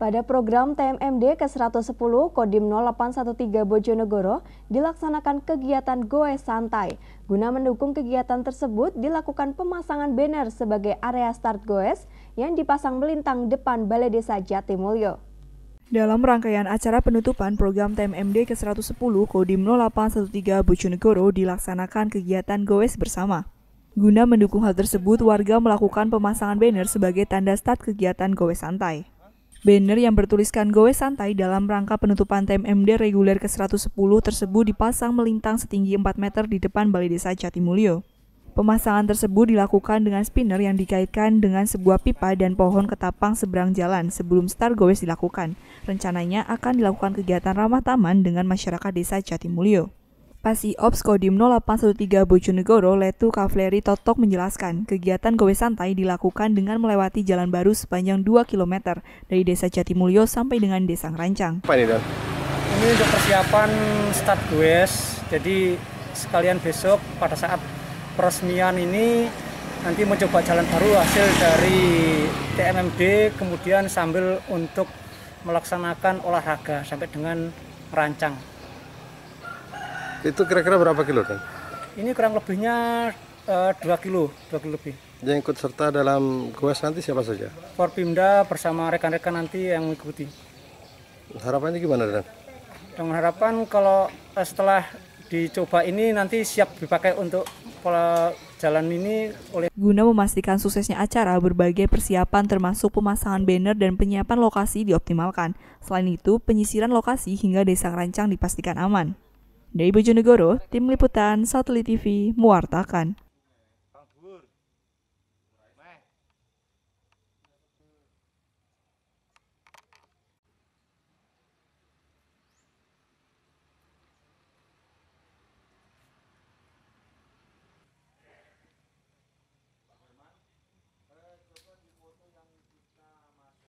Pada program TMMD ke-110 Kodim 0813 Bojonegoro dilaksanakan kegiatan Goes Santai. Guna mendukung kegiatan tersebut dilakukan pemasangan banner sebagai area start Goes yang dipasang melintang depan Balai Desa Jatimulyo. Dalam rangkaian acara penutupan program TMMD ke-110 Kodim 0813 Bojonegoro dilaksanakan kegiatan Goes bersama. Guna mendukung hal tersebut, warga melakukan pemasangan banner sebagai tanda start kegiatan Goes Santai. Banner yang bertuliskan "Gowes Santai dalam rangka penutupan TMMD reguler ke-110 tersebut dipasang melintang setinggi 4 meter di depan Balai Desa Jatimulyo. Pemasangan tersebut dilakukan dengan spinner yang dikaitkan dengan sebuah pipa dan pohon ketapang seberang jalan sebelum Star Gowes dilakukan. Rencananya akan dilakukan kegiatan ramah taman dengan masyarakat desa Jatimulyo. Pasi Ops Kodim 0813 Bojonegoro Letu Kavleri Totok menjelaskan, kegiatan Gowe Santai dilakukan dengan melewati jalan baru sepanjang 2 km dari Desa Jatimulyo sampai dengan Desa Rancang. Apa ini, Don? Ini untuk persiapan start gowes. jadi sekalian besok pada saat peresmian ini nanti mencoba jalan baru hasil dari TMMD kemudian sambil untuk melaksanakan olahraga sampai dengan rancang. Itu kira-kira berapa kilo kan? Ini kurang lebihnya eh, dua uh, kilo, dua kilo lebih. Yang ikut serta dalam kuas nanti siapa saja? Forpimda bersama rekan-rekan nanti yang mengikuti. Harapannya gimana, Dan? Dengan harapan kalau eh, setelah dicoba ini nanti siap dipakai untuk pola jalan ini oleh guna memastikan suksesnya acara berbagai persiapan termasuk pemasangan banner dan penyiapan lokasi dioptimalkan. Selain itu, penyisiran lokasi hingga desa Rancang dipastikan aman. Dari Bojonegoro, Tim Liputan Satelit TV mewartakan.